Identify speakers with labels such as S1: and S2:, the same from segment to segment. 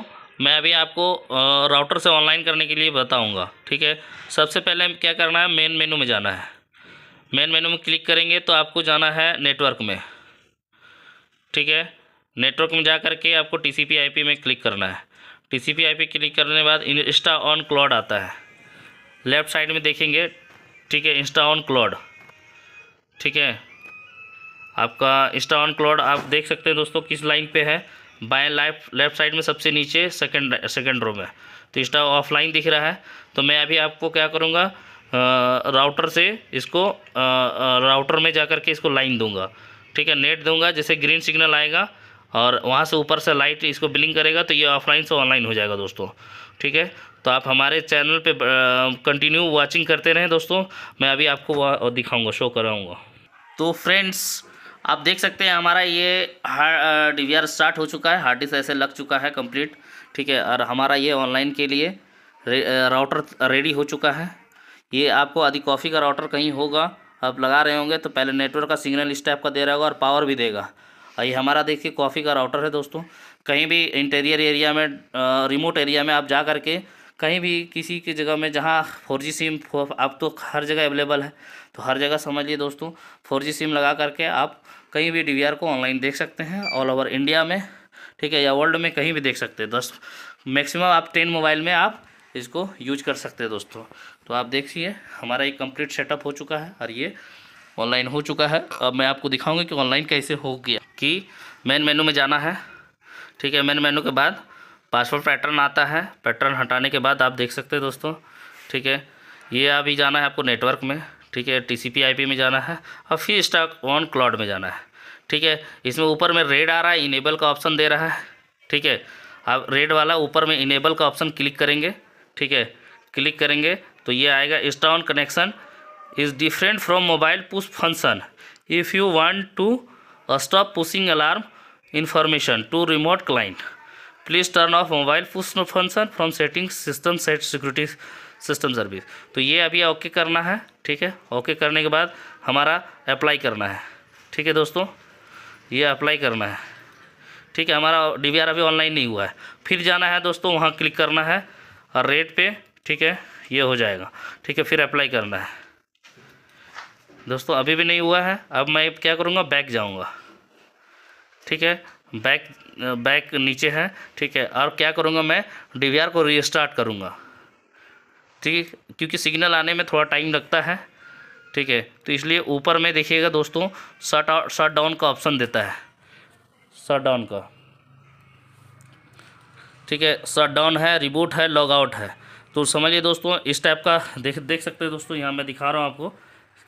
S1: तो मैं अभी आपको राउटर से ऑनलाइन करने के लिए बताऊंगा ठीक है सबसे पहले क्या करना है मेन मेनू में जाना है मेन मेनू में क्लिक करेंगे तो आपको जाना है नेटवर्क में ठीक है नेटवर्क में जा करके आपको टी सी में क्लिक करना है टी सी क्लिक करने के बाद इंस्टा ऑन क्लॉड आता है लेफ़्ट साइड में देखेंगे ठीक है इंस्टा ऑन क्लॉड ठीक है आपका इंस्टा ऑन क्लॉड आप देख सकते हैं दोस्तों किस लाइन पे है बाय लेफ्ट लेफ्ट साइड में सबसे नीचे सेकंड सेकंड रो में तो इंस्टा ऑफलाइन दिख रहा है तो मैं अभी आपको क्या करूँगा राउटर से इसको राउटर में जा के इसको लाइन दूंगा ठीक है नेट दूंगा जैसे ग्रीन सिग्नल आएगा और वहाँ से ऊपर से लाइट इसको बिलिंग करेगा तो ये ऑफलाइन से ऑनलाइन हो जाएगा दोस्तों ठीक है तो आप हमारे चैनल पे कंटिन्यू वाचिंग करते रहें दोस्तों मैं अभी आपको दिखाऊंगा शो कराऊंगा तो फ्रेंड्स आप देख सकते हैं हमारा ये डी वी स्टार्ट हो चुका है हार्ड डिस्क ऐसे लग चुका है कंप्लीट ठीक है और हमारा ये ऑनलाइन के लिए राउटर रेडी हो चुका है ये आपको यदि कॉफ़ी का राउटर कहीं होगा आप लगा रहे होंगे तो पहले नेटवर्क का सिग्नल इस टाइप का दे रहा होगा और पावर भी देगा और ये हमारा देखिए कॉफ़ी का राउटर है दोस्तों कहीं भी इंटीरियर एरिया में रिमोट एरिया में आप जा करके कहीं भी किसी की जगह में जहाँ फोर जी सिम आप तो हर जगह अवेलेबल है तो हर जगह समझ लिए दोस्तों फोर जी सिम लगा करके आप कहीं भी डी को ऑनलाइन देख सकते हैं ऑल ओवर इंडिया में ठीक है या वर्ल्ड में कहीं भी देख सकते हैं दस मैक्सिमम आप टेन मोबाइल में आप इसको यूज कर सकते हैं दोस्तों तो आप देखिए हमारा एक कंप्लीट सेटअप हो चुका है और ये ऑनलाइन हो चुका है अब मैं आपको दिखाऊंगा कि ऑनलाइन कैसे हो गया कि मेन मेनू में जाना है ठीक है मेन मेनू के बाद पासवर्ड पैटर्न आता है पैटर्न हटाने के बाद आप देख सकते हैं दोस्तों ठीक है ये अभी जाना है आपको नेटवर्क में ठीक है टीसीपी पी में जाना है और फिर स्टॉक ऑन क्लाउड में जाना है ठीक है इसमें ऊपर में रेड आ रहा है इनेबल का ऑप्शन दे रहा है ठीक है आप रेड वाला ऊपर में इनेबल का ऑप्शन क्लिक करेंगे ठीक है क्लिक करेंगे तो ये आएगा stone connection is different from mobile push function if you want to stop pushing alarm information to remote client please turn off mobile push function from setting system set security system service तो ये अभी okay करना है ठीक है okay करने के बाद हमारा अप्लाई करना है ठीक है दोस्तों ये अप्लाई करना है ठीक है हमारा डी अभी ऑनलाइन नहीं हुआ है फिर जाना है दोस्तों वहाँ क्लिक करना है और रेट पे ठीक है ये हो जाएगा ठीक है फिर अप्लाई करना है दोस्तों अभी भी नहीं हुआ है अब मैं क्या करूँगा बैक जाऊँगा ठीक है बैक बैक नीचे है ठीक है और क्या करूँगा मैं डी को रीस्टार्ट करूँगा ठीक है क्योंकि सिग्नल आने में थोड़ा टाइम लगता है ठीक है तो इसलिए ऊपर में देखिएगा दोस्तों शट शट डाउन का ऑप्शन देता है शट डाउन का ठीक है शट डाउन है रिबूट है लॉग आउट है तो समझिए दोस्तों इस टाइप का देख देख सकते हैं दोस्तों यहाँ मैं दिखा रहा हूँ आपको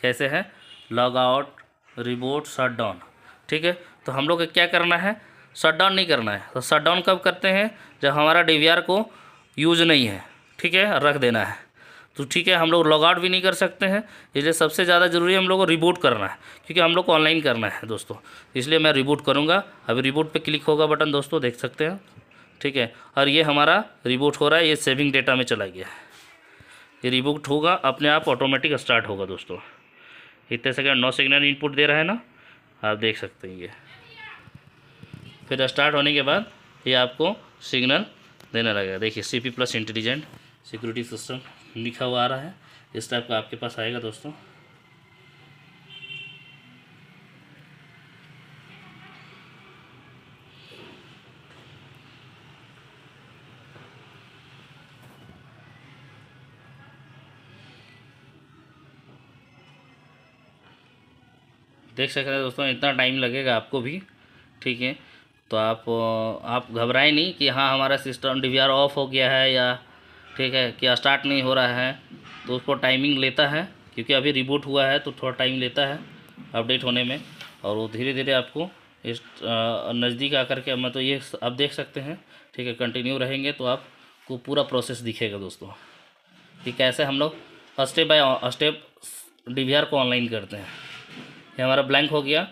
S1: कैसे है log out reboot shut down ठीक है तो हम लोग क्या करना है शट डाउन नहीं करना है तो शट डाउन कब करते हैं जब हमारा डी को यूज नहीं है ठीक है रख देना है तो ठीक है हम लोग लॉग आउट भी नहीं कर सकते हैं इसलिए सबसे ज़्यादा ज़रूरी है हम लोग को रिबूट करना है क्योंकि हम लोग को ऑनलाइन करना है दोस्तों इसलिए मैं रिबूट करूँगा अभी रिबूट पर क्लिक होगा बटन दोस्तों देख सकते हैं ठीक है और ये हमारा रिबूट हो रहा है ये सेविंग डेटा में चला गया है ये रिबूट होगा अपने आप ऑटोमेटिक स्टार्ट होगा दोस्तों इतने सेकेंड नौ सिग्नल इनपुट दे रहा है ना आप देख सकते हैं ये फिर स्टार्ट होने के बाद ये आपको सिग्नल देने लगेगा देखिए C P plus intelligent security system लिखा हुआ आ रहा है इस टाइप का आपके पास आएगा दोस्तों देख सकते हैं दोस्तों इतना टाइम लगेगा आपको भी ठीक है तो आप आप घबराए नहीं कि हाँ हमारा सिस्टम डी ऑफ हो गया है या ठीक है कि स्टार्ट नहीं हो रहा है तो उसको टाइमिंग लेता है क्योंकि अभी रिबूट हुआ है तो थोड़ा टाइम लेता है अपडेट होने में और वो धीरे धीरे आपको इस नज़दीक आकर के मतलब ये आप देख सकते हैं ठीक है कंटिन्यू रहेंगे तो आपको पूरा प्रोसेस दिखेगा दोस्तों कि कैसे हम लोग स्टेप बाय स्टेप डी को ऑनलाइन करते हैं ये हमारा ब्लैंक हो गया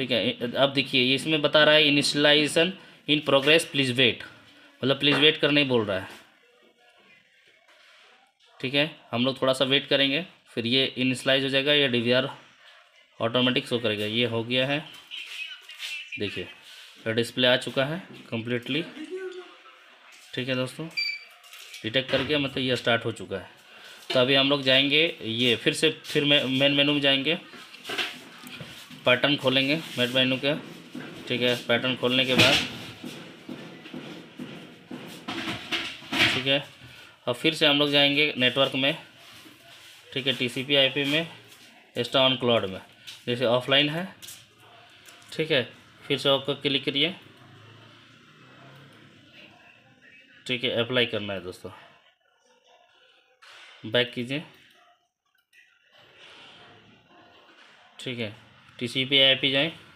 S1: ठीक है अब देखिए ये इसमें बता रहा है initialisation in progress please wait मतलब प्लीज़ वेट करने ही बोल रहा है ठीक है हम लोग थोड़ा सा वेट करेंगे फिर ये इनिशलाइज हो जाएगा या डी ऑटोमेटिक शो करेगा ये हो गया है देखिए डिस्प्ले आ चुका है कम्प्लीटली ठीक है दोस्तों डिटेक्ट करके मतलब ये स्टार्ट हो चुका है तो अभी हम लोग जाएंगे ये फिर से फिर मेन मेनू में जाएंगे पैटर्न खोलेंगे मेट मेनू के ठीक है पैटर्न खोलने के बाद ठीक है और फिर से हम लोग जाएंगे नेटवर्क में ठीक है टीसीपी आईपी में एक्स्ट्रा ऑन क्लाउड में जैसे ऑफलाइन है ठीक है फिर से आपको क्लिक करिए ठीक है अप्लाई करना है दोस्तों बैक कीजिए ठीक है टीसीपी आई पी जाएँ